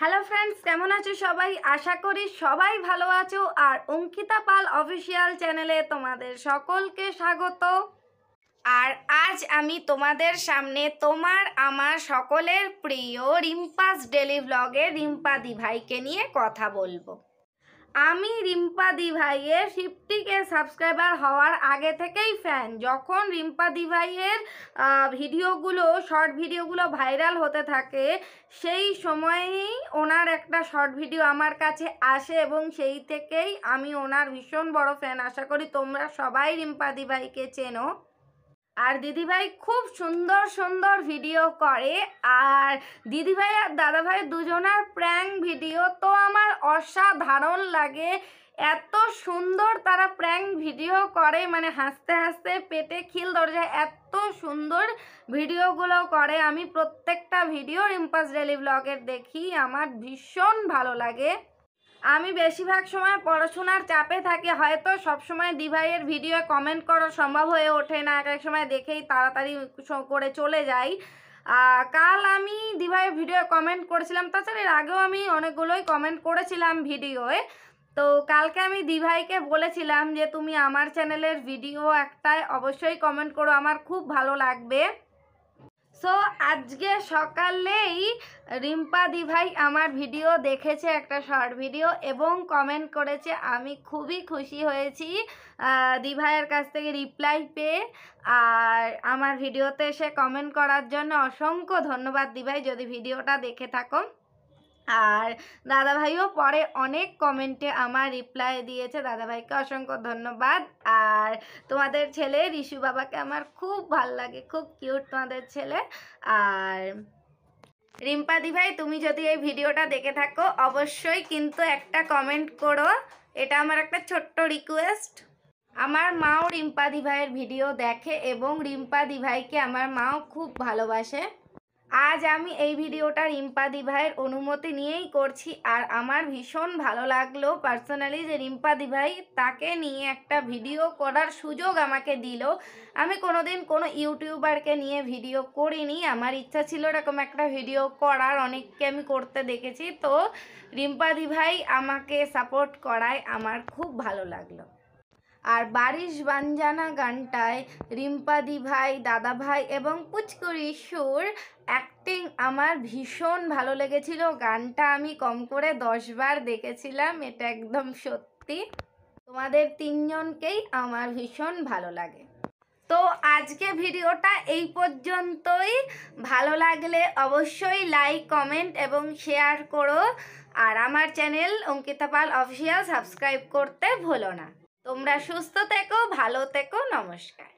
hello friends কেমন আছো সবাই আশা করি সবাই ভালো আছো আর অঙ্কিতা পাল অফিসিয়াল চ্যানেলে তোমাদের সকলকে স্বাগত আর আজ আমি তোমাদের সামনে তোমার আমার সকলের প্রিয় রিম্পাস ডেলি ব্লগে রিম্পা দিভাইকে নিয়ে কথা বলবো আমি রিম্পা ভাইয়ের ফিফটি কে সাবস্ক্রাইবার হওয়ার আগে থেকেই ফ্যান যখন রিম্পা ভাইয়ের ভিডিওগুলো শর্ট ভিডিওগুলো ভাইরাল হতে থাকে সেই সময়েই ওনার একটা শর্ট ভিডিও আমার কাছে আসে এবং সেই থেকেই আমি ওনার ভীষণ বড় ফ্যান আশা করি তোমরা সবাই রিম্পা ভাইকে চেনো আর দিদিভাই খুব সুন্দর সুন্দর ভিডিও করে আর দিদিভাই আর দাদাভাই দুজনার প্র্যাঙ্ক ভিডিও তো আমার অসাধারণ লাগে এত সুন্দর তারা প্র্যাঙ্ক ভিডিও করে মানে হাসতে হাসতে পেটে খিল ধরে যায় এত সুন্দর ভিডিওগুলো করে আমি প্রত্যেকটা ভিডিও রিম্পাস ডেলি ব্লগের দেখি আমার ভীষণ ভালো লাগে আমি বেশিরভাগ সময় পড়াশোনার চাপে থাকি হয়তো সব সময় দিভাইয়ের ভিডিও কমেন্ট করা সম্ভব হয়ে ওঠে না এক এক সময় দেখেই তাড়াতাড়ি করে চলে যাই কাল আমি দিভাইয়ের ভিডিও কমেন্ট করেছিলাম তাছাড়া এর আগেও আমি অনেকগুলোই কমেন্ট করেছিলাম ভিডিওয়ে তো কালকে আমি দিভাইকে বলেছিলাম যে তুমি আমার চ্যানেলের ভিডিও একটাই অবশ্যই কমেন্ট করো আমার খুব ভালো লাগবে সো আজকে সকালেই রিম্পা দিভাই ভাই আমার ভিডিও দেখেছে একটা শর্ট ভিডিও এবং কমেন্ট করেছে আমি খুবই খুশি হয়েছি দি ভাইয়ের কাছ থেকে রিপ্লাই পেয়ে আর আমার ভিডিওতে এসে কমেন্ট করার জন্য অসংখ্য ধন্যবাদ দি ভাই যদি ভিডিওটা দেখে থাকো আর দাদাভাইও পরে অনেক কমেন্টে আমার রিপ্লাই দিয়েছে দাদাভাইকে অসংখ্য ধন্যবাদ আর তোমাদের ছেলে ঋষু বাবাকে আমার খুব ভাল লাগে খুব কিউট তোমাদের ছেলে আর রিম্পাদি ভাই তুমি যদি এই ভিডিওটা দেখে থাকো অবশ্যই কিন্তু একটা কমেন্ট করো এটা আমার একটা ছোট্ট রিকোয়েস্ট আমার মাও রিম্পা দিভাইয়ের ভিডিও দেখে এবং রিম্পাদি ভাইকে আমার মাও খুব ভালোবাসে আজ আমি এই ভিডিওটা রিম্পাদি ভাইয়ের অনুমতি নিয়েই করছি আর আমার ভীষণ ভালো লাগলো পার্সোনালি যে রিম্পাদি ভাই তাকে নিয়ে একটা ভিডিও করার সুযোগ আমাকে দিল আমি কোনোদিন কোনো ইউটিউবারকে নিয়ে ভিডিও করিনি আমার ইচ্ছা ছিল এরকম একটা ভিডিও করার অনেককে আমি করতে দেখেছি তো রিম্পাদি ভাই আমাকে সাপোর্ট করায় আমার খুব ভালো লাগলো আর বারিশ বাঞ্জানা গানটায় রিম্পাদি ভাই দাদা ভাই এবং পুচকরি সুর অ্যাক্টিং আমার ভীষণ ভালো লেগেছিল গানটা আমি কম করে দশবার দেখেছিলাম এটা একদম সত্যি তোমাদের তিনজনকেই আমার ভীষণ ভালো লাগে তো আজকে ভিডিওটা এই পর্যন্তই ভালো লাগলে অবশ্যই লাইক কমেন্ট এবং শেয়ার করো আর আমার channel Ankita Pal official subscribe করতে ভুলো না তোমরা সুস্থ থেকো ভালো থেকো নমস্কার